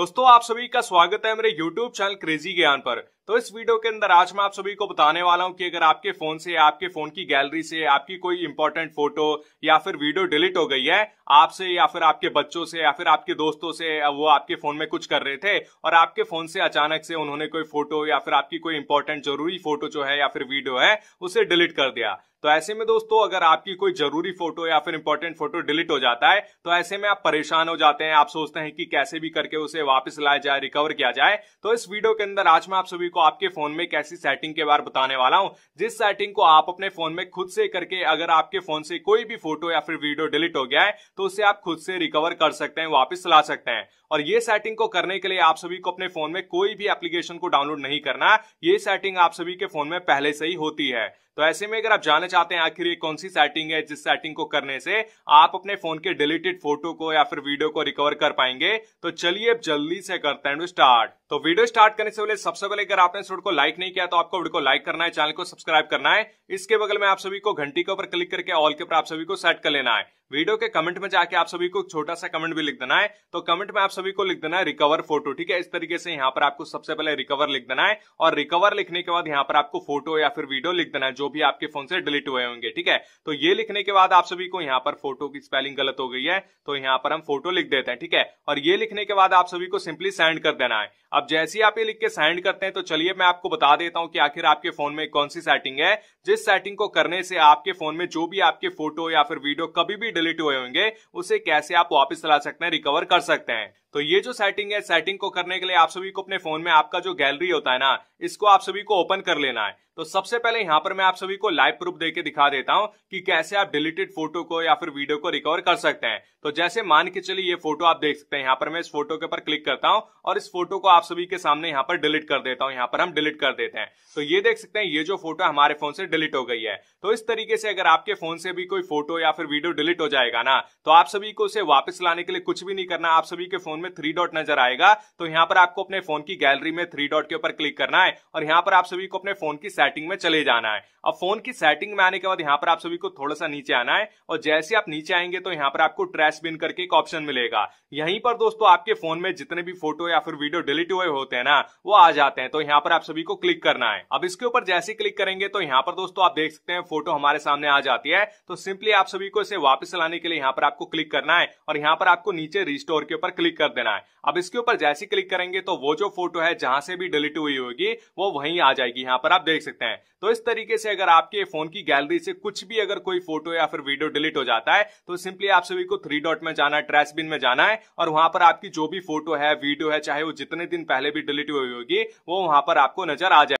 दोस्तों आप सभी का स्वागत है मेरे YouTube चैनल क्रेजी ज्ञान पर तो इस वीडियो के अंदर आज मैं आप सभी को बताने वाला हूं कि अगर आपके फोन से आपके फोन की गैलरी से आपकी कोई इंपॉर्टेंट फोटो या फिर वीडियो डिलीट हो गई है आपसे या फिर आपके बच्चों से या फिर आपके दोस्तों से वो आपके फोन में कुछ कर रहे थे और आपके फोन से अचानक से उन्होंने कोई फोटो या फिर आपकी कोई इंपॉर्टेंट जरूरी फोटो जो है या फिर वीडियो है उसे डिलीट कर दिया तो ऐसे में दोस्तों अगर आपकी कोई जरूरी फोटो या फिर इंपॉर्टेंट फोटो डिलीट हो जाता है तो ऐसे में आप परेशान हो जाते हैं आप सोचते हैं कि कैसे भी करके उसे वापस लाया जाए रिकवर किया जाए तो इस वीडियो के अंदर आज मैं आप सभी को आपके फोन में कैसी सेटिंग के बारे बताने वाला हूँ जिस सेटिंग को आप अपने फोन में खुद से करके अगर आपके फोन से कोई भी फोटो या फिर वीडियो डिलीट हो गया है तो उसे आप खुद से रिकवर कर सकते हैं वापिस ला सकते हैं और ये सेटिंग को करने के लिए आप सभी को अपने फोन में कोई भी एप्लीकेशन को डाउनलोड नहीं करना ये सेटिंग आप सभी के फोन में पहले से ही होती है तो ऐसे में अगर आप जानना चाहते हैं आखिर ये कौन सी सेटिंग है जिस सेटिंग को करने से आप अपने फोन के डिलीटेड फोटो को या फिर वीडियो को रिकवर कर पाएंगे तो चलिए अब जल्दी से करते हैं स्टार्ट तो वीडियो स्टार्ट करने से पहले सबसे पहले अगर आपने इस को लाइक नहीं किया तो आपको वीडियो को लाइक करना है चैनल को सब्सक्राइब करना है इसके बगल में आप सभी को घंटी के ऊपर क्लिक करके ऑल के ऊपर आप सभी को सेट कर लेना है वीडियो के कमेंट में जाके आप सभी को छोटा सा कमेंट भी लिख देना है तो कमेंट में आप सभी को लिख देना है रिकवर फोटो ठीक है इस तरीके से यहाँ पर आपको सबसे पहले रिकवर लिख देना है और रिकवर लिखने के बाद यहाँ पर आपको फोटो या फिर वीडियो लिख देना है जो भी आपके फोन से डिलीट हुए होंगे ठीक है तो ये लिखने के बाद आप सभी को यहाँ पर फोटो की स्पेलिंग गलत हो गई है तो यहाँ पर हम फोटो लिख देते हैं ठीक है और ये लिखने के बाद आप सभी को सिंपली सेंड कर देना है अब जैसे ही आप ये लिख के सेंड करते हैं तो चलिए मैं आपको बता देता हूँ कि आखिर आपके फोन में कौन सी सेटिंग है जिस सेटिंग को करने से आपके फोन में जो भी आपके फोटो या फिर वीडियो कभी भी डिलीट हुए होंगे उसे कैसे आप वापस चला सकते हैं रिकवर कर सकते हैं तो ये जो सेटिंग है सेटिंग को करने के लिए आप सभी को अपने फोन में आपका जो गैलरी होता है ना इसको आप सभी को ओपन कर लेना है तो सबसे पहले यहां पर मैं आप सभी को लाइव प्रूफ देके दिखा देता हूँ कि कैसे आप डिलीटेड फोटो को या फिर वीडियो को रिकवर कर सकते हैं तो जैसे मान के चलिए ये फोटो आप देख सकते हैं यहाँ पर मैं इस फोटो के ऊपर क्लिक करता हूँ और इस फोटो को आप सभी के सामने यहां पर डिलीट कर देता हूँ यहां पर हम डिलीट कर देते हैं तो ये देख सकते हैं ये जो फोटो हमारे फोन से डिलीट हो गई है तो इस तरीके से अगर आपके फोन से भी कोई फोटो या फिर वीडियो डिलीट हो जाएगा ना तो आप सभी को उसे वापस लाने के लिए कुछ भी नहीं करना आप सभी के फोन में थ्री डॉट नजर आएगा तो यहाँ पर आपको अपने फोन की गैलरी में थ्री डॉट के ऊपर क्लिक करना है और यहाँ पर आप सभी को अपने फोन की सेटिंग में चले जाना है अब फोन की सेटिंग में आने के बाद यहाँ पर आप सभी को थोड़ा सा नीचे आना है और जैसे आप नीचे आएंगे तो यहाँ पर आपको ट्रैश बिन करके एक ऑप्शन मिलेगा यहीं पर दोस्तों आपके फोन में जितने भी फोटो या फिर वीडियो डिलीट हुए होते हैं ना वो आ जाते हैं तो यहाँ पर आप सभी को क्लिक करना है अब इसके ऊपर जैसे क्लिक करेंगे तो यहाँ पर दोस्तों आप देख सकते हैं फोटो हमारे सामने आ जाती है तो सिंपली आप सभी को इसे वापस लाने के लिए यहाँ पर आपको क्लिक करना है और यहाँ पर आपको नीचे रिस्टोर के ऊपर क्लिक कर देना है अब इसके ऊपर जैसे क्लिक करेंगे तो वो जो फोटो है जहां से भी डिलीट हुई होगी वो वही आ जाएगी यहाँ पर आप देख सकते सकते हैं तो इस तरीके से अगर आपके फोन की गैलरी से कुछ भी अगर कोई फोटो या फिर वीडियो डिलीट हो जाता है तो सिंपली आप सभी को थ्री डॉट में जाना है ट्रैश में जाना है और वहां पर आपकी जो भी फोटो है वीडियो है चाहे वो जितने दिन पहले भी डिलीट हुई होगी वो वहां पर आपको नजर आ जाए